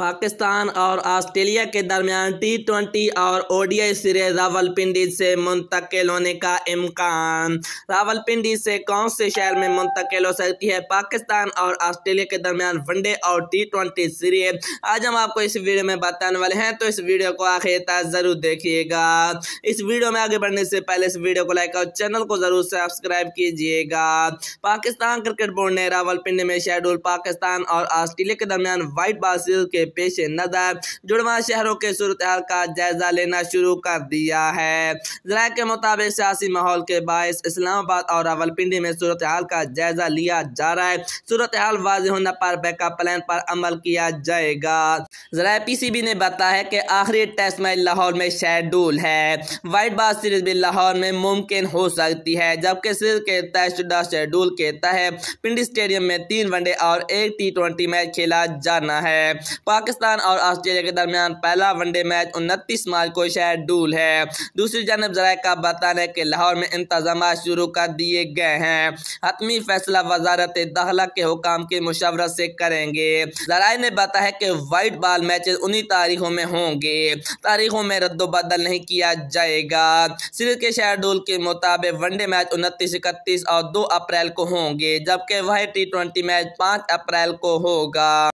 पाकिस्तान और ऑस्ट्रेलिया के दरमियान टी ट्वेंटी और ओडीआई सीरीज रावलपिंडी से मुंतकिल होने का इम्कान रावलपिंडी से कौन से शहर में मुंतकिल हो सकती है पाकिस्तान और ऑस्ट्रेलिया के दरमियान वनडे और टी ट्वेंटी सीरीज आज हम आपको इस वीडियो में बताने वाले हैं तो इस वीडियो को आखिर तक ज़रूर देखिएगा इस वीडियो में आगे बढ़ने से पहले इस वीडियो को लाइक और चैनल को ज़रूर सब्सक्राइब कीजिएगा पाकिस्तान क्रिकेट बोर्ड ने रावलपिंडी में शेड्यूल पाकिस्तान और ऑस्ट्रेलिया के दरमियान वाइट बाल के पेश नज़र जुड़वा शहरों के सूरत हाल का जायजा लेना शुरू कर दिया है जरा के मुताबिक सियासी माहौल के बायस इस्लामाबाद और रावलपिंडी में सूरत हाल का जायजा लिया जा रहा है सूरत हाल वाज होने पर बैकअप प्लान पर अमल किया जाएगा जरा पी सी बी ने बताया कि आखिरी टेस्ट मैच लाहौर में शेड्यूल है वाइट बॉल सीरीज भी लाहौर में मुमकिन हो सकती है जबकि सीरीज के तयशुदा शेड्यूल के तहत पिंडी स्टेडियम में तीन वनडे और एक टी ट्वेंटी मैच खेला जाना है पाकिस्तान और ऑस्ट्रेलिया के दरमियान पहला वनडे मैच उनतीस मार्च को शायद डूल है दूसरी जानब जरा का बताने की लाहौर में इंतजाम शुरू कर दिए गए हैं हतमी फैसला वजारत दाखिला के हुकाम के मुशावरत से करेंगे जराये ने बताया कि वाइट बॉल मैच उन्हीं तारीखों में होंगे तारीखों में रद्दबदल नहीं किया जाएगा सिर के शेड्यूल के मुताबिक वनडे मैच उनतीस इकतीस और दो अप्रैल को होंगे जबकि वह टी ट्वेंटी मैच पाँच अप्रैल को होगा